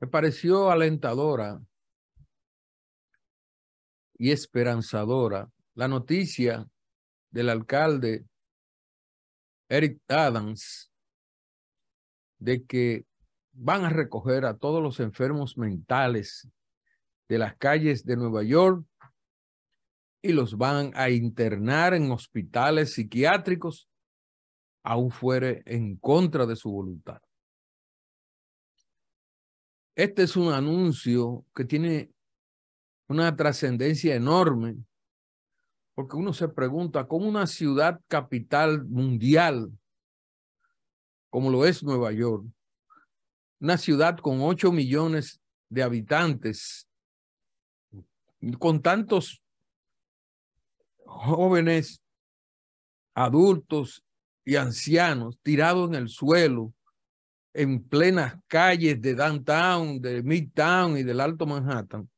me pareció alentadora y esperanzadora la noticia del alcalde Eric Adams de que van a recoger a todos los enfermos mentales de las calles de Nueva York y los van a internar en hospitales psiquiátricos, aun fuere en contra de su voluntad. Este es un anuncio que tiene una trascendencia enorme, porque uno se pregunta cómo una ciudad capital mundial, como lo es Nueva York, una ciudad con 8 millones de habitantes, con tantos jóvenes, adultos y ancianos tirados en el suelo, en plenas calles de Downtown, de Midtown y del Alto Manhattan,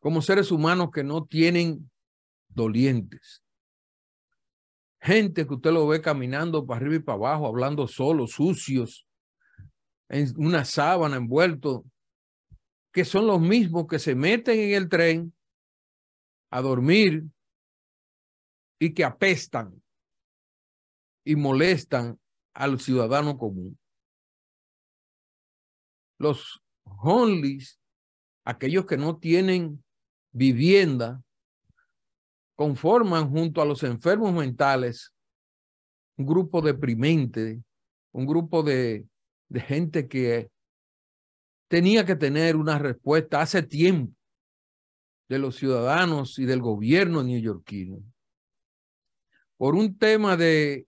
como seres humanos que no tienen dolientes. Gente que usted lo ve caminando para arriba y para abajo, hablando solo, sucios, en una sábana envuelto, que son los mismos que se meten en el tren a dormir y que apestan y molestan al ciudadano común. Los homeless, aquellos que no tienen vivienda, conforman junto a los enfermos mentales un grupo deprimente, un grupo de, de gente que tenía que tener una respuesta hace tiempo de los ciudadanos y del gobierno neoyorquino por un tema de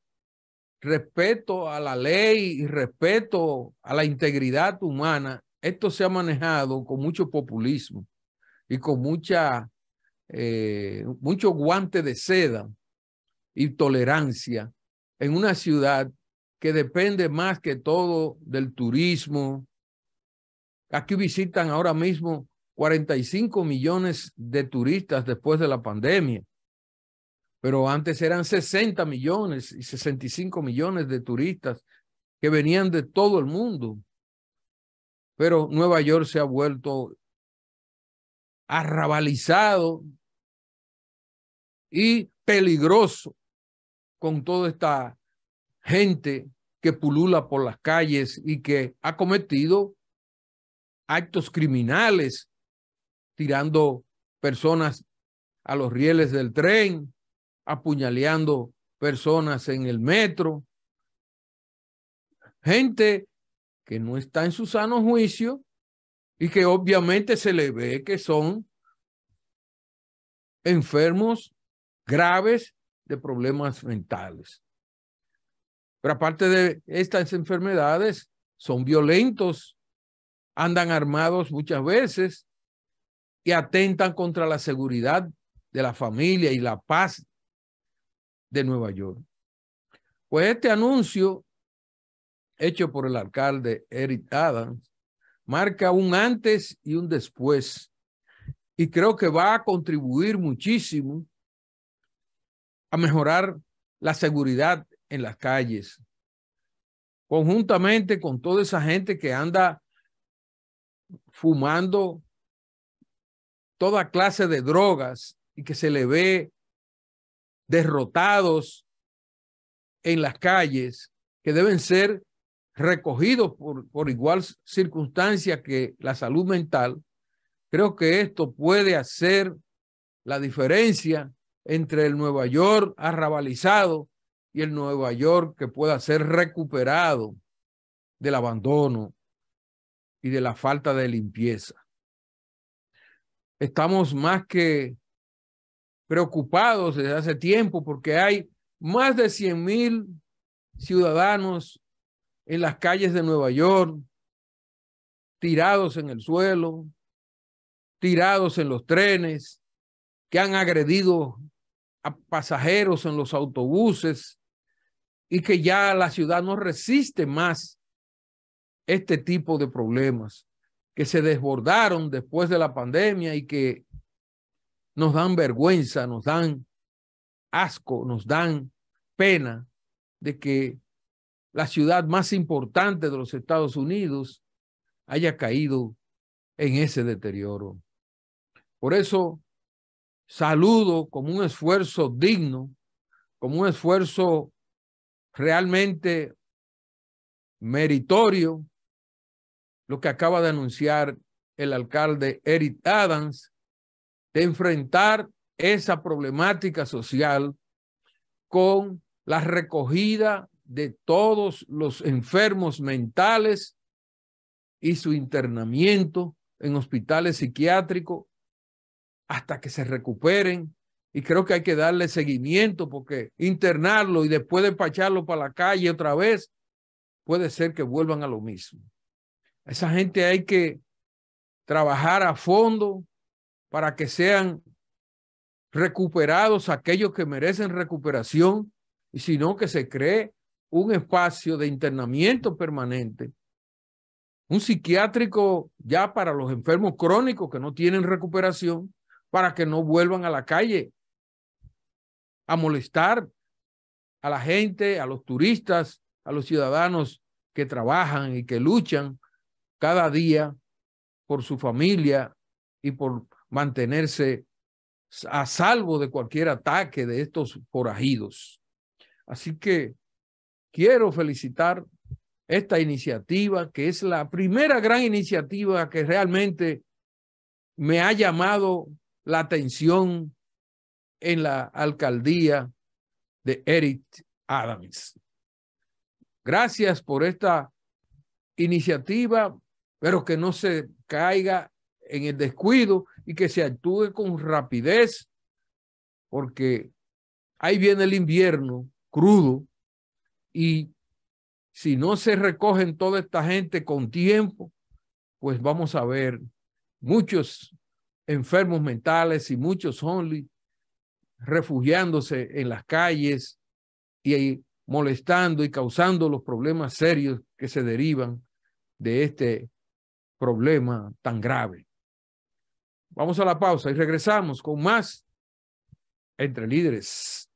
respeto a la ley y respeto a la integridad humana, esto se ha manejado con mucho populismo y con mucha, eh, mucho guante de seda y tolerancia en una ciudad que depende más que todo del turismo. Aquí visitan ahora mismo 45 millones de turistas después de la pandemia pero antes eran 60 millones y 65 millones de turistas que venían de todo el mundo. Pero Nueva York se ha vuelto arrabalizado y peligroso con toda esta gente que pulula por las calles y que ha cometido actos criminales, tirando personas a los rieles del tren, apuñaleando personas en el metro, gente que no está en su sano juicio y que obviamente se le ve que son enfermos graves de problemas mentales. Pero aparte de estas enfermedades, son violentos, andan armados muchas veces y atentan contra la seguridad de la familia y la paz de Nueva York. Pues este anuncio hecho por el alcalde Eric Adams marca un antes y un después y creo que va a contribuir muchísimo a mejorar la seguridad en las calles, conjuntamente con toda esa gente que anda fumando toda clase de drogas y que se le ve derrotados en las calles, que deben ser recogidos por, igual circunstancia que la salud mental, creo que esto puede hacer la diferencia entre el Nueva York arrabalizado y el Nueva York que pueda ser recuperado del abandono y de la falta de limpieza. Estamos más que preocupados desde hace tiempo porque hay más de 100 mil ciudadanos en las calles de Nueva York, tirados en el suelo, tirados en los trenes, que han agredido a pasajeros en los autobuses y que ya la ciudad no resiste más este tipo de problemas que se desbordaron después de la pandemia y que nos dan vergüenza, nos dan asco, nos dan pena de que la ciudad más importante de los Estados Unidos haya caído en ese deterioro. Por eso saludo como un esfuerzo digno, como un esfuerzo realmente meritorio, lo que acaba de anunciar el alcalde Eric Adams de enfrentar esa problemática social con la recogida de todos los enfermos mentales y su internamiento en hospitales psiquiátricos hasta que se recuperen. Y creo que hay que darle seguimiento porque internarlo y después despacharlo para la calle otra vez puede ser que vuelvan a lo mismo. esa gente hay que trabajar a fondo para que sean recuperados aquellos que merecen recuperación, y sino que se cree un espacio de internamiento permanente, un psiquiátrico ya para los enfermos crónicos que no tienen recuperación, para que no vuelvan a la calle a molestar a la gente, a los turistas, a los ciudadanos que trabajan y que luchan cada día por su familia y por mantenerse a salvo de cualquier ataque de estos forajidos. Así que quiero felicitar esta iniciativa, que es la primera gran iniciativa que realmente me ha llamado la atención en la alcaldía de Eric Adams. Gracias por esta iniciativa, pero que no se caiga en el descuido y que se actúe con rapidez, porque ahí viene el invierno crudo y si no se recogen toda esta gente con tiempo, pues vamos a ver muchos enfermos mentales y muchos only refugiándose en las calles y molestando y causando los problemas serios que se derivan de este problema tan grave. Vamos a la pausa y regresamos con más entre líderes.